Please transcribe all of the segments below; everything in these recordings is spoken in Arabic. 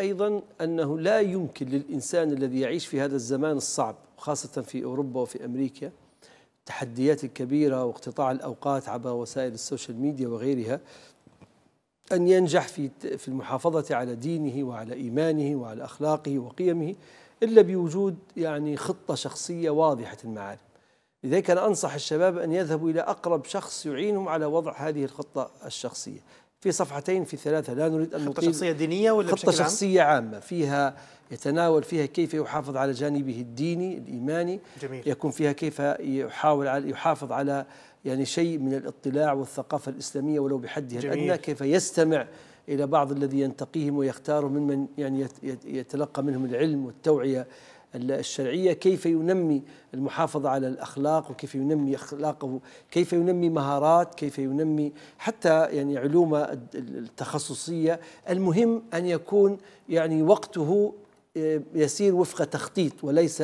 أيضا أنه لا يمكن للإنسان الذي يعيش في هذا الزمان الصعب خاصة في أوروبا وفي أمريكا التحديات الكبيرة واقتطاع الأوقات عبر وسائل السوشيال ميديا وغيرها أن ينجح في في المحافظة على دينه وعلى إيمانه وعلى أخلاقه وقيمه إلا بوجود يعني خطة شخصية واضحة المعالم لذلك أنا أنصح الشباب أن يذهبوا إلى أقرب شخص يعينهم على وضع هذه الخطة الشخصية في صفحتين في ثلاثة لا نريد أن نطيل خطة شخصية دينية ولا خطة عام؟ شخصية عامة فيها يتناول فيها كيف يحافظ على جانبه الديني الإيماني جميل. يكون فيها كيف يحاول على يحافظ على يعني شيء من الاطلاع والثقافة الإسلامية ولو بحدها جميل. الأدنى كيف يستمع إلى بعض الذي ينتقيهم ويختارهم ممن يعني يتلقى منهم العلم والتوعية الشرعية كيف ينمي المحافظة على الأخلاق وكيف ينمي أخلاقه كيف ينمي مهارات كيف ينمي حتى يعني علومه التخصصية المهم أن يكون يعني وقته آه، يسير وفق تخطيط وليس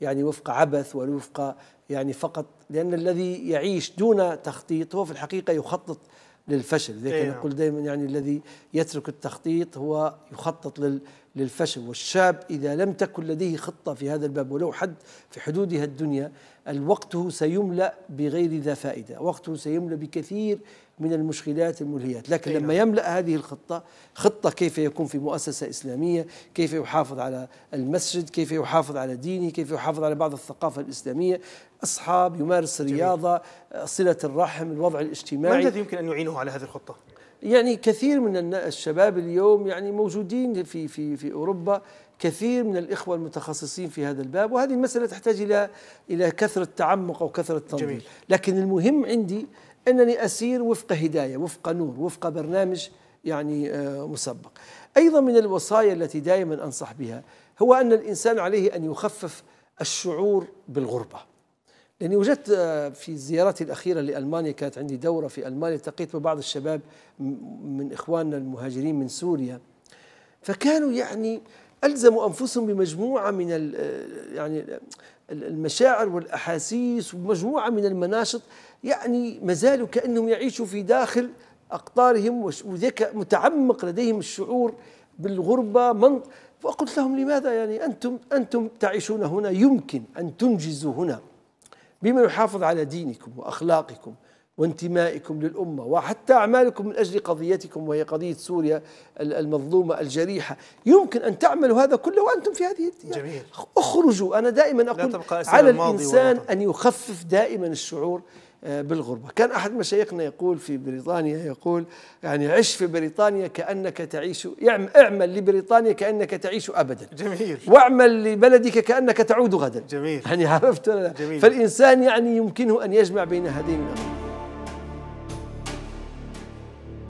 يعني وفق عبث ووفق يعني فقط لأن الذي يعيش دون تخطيط هو في الحقيقة يخطط للفشل لذلك إيه، نعم. نقول دائما يعني الذي يترك التخطيط هو يخطط لل للفشل والشاب إذا لم تكن لديه خطة في هذا الباب ولو حد في حدودها الدنيا وقته سيملأ بغير ذا فائدة وقته سيملأ بكثير من المشكلات الملهيات لكن لما نعم. يملأ هذه الخطة خطة كيف يكون في مؤسسة إسلامية كيف يحافظ على المسجد كيف يحافظ على دينه كيف يحافظ على بعض الثقافة الإسلامية أصحاب يمارس الرياضة صلة الرحم الوضع الاجتماعي ما الذي يمكن أن يعينه على هذه الخطة؟ يعني كثير من الشباب اليوم يعني موجودين في في في اوروبا كثير من الاخوه المتخصصين في هذا الباب وهذه المساله تحتاج الى الى كثره تعمق او كثره تنظير لكن المهم عندي انني اسير وفق هدايه وفق نور وفق برنامج يعني آه، مسبق ايضا من الوصايا التي دائما انصح بها هو ان الانسان عليه ان يخفف الشعور بالغربه لأني وجدت آه، في زيارتي الأخيرة لألمانيا كانت عندي دورة في ألمانيا التقيت ببعض الشباب من إخواننا المهاجرين من سوريا فكانوا يعني ألزموا أنفسهم بمجموعة من آه، يعني المشاعر والأحاسيس ومجموعة من المناشط يعني ما زالوا كأنهم يعيشوا في داخل أقطارهم وذاك متعمق لديهم الشعور بالغربة من فقلت لهم لماذا يعني أنتم أنتم تعيشون هنا يمكن أن تنجزوا هنا بما يحافظ على دينكم وأخلاقكم وانتمائكم للأمة وحتى أعمالكم من أجل قضيتكم وهي قضية سوريا المظلومة الجريحة يمكن أن تعملوا هذا كله وأنتم في هذه الديار جميل اخرجوا أنا دائما أقول على الإنسان أن يخفف دائما الشعور آه، بالغربة كان أحد مشايخنا يقول في بريطانيا يقول يعني عش في بريطانيا كأنك تعيش اعمل لبريطانيا كأنك تعيش أبدا جميل واعمل لبلدك كأنك تعود غدا جميل يعني عرفت جميل فالإنسان يعني يمكنه أن يجمع بين هذين الأمرين